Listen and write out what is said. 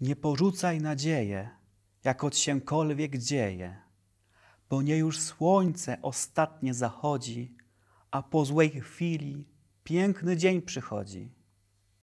Nie porzucaj nadzieje, jak odsiękolwiek dzieje, bo nie już słońce ostatnie zachodzi, a po złej chwili piękny dzień przychodzi.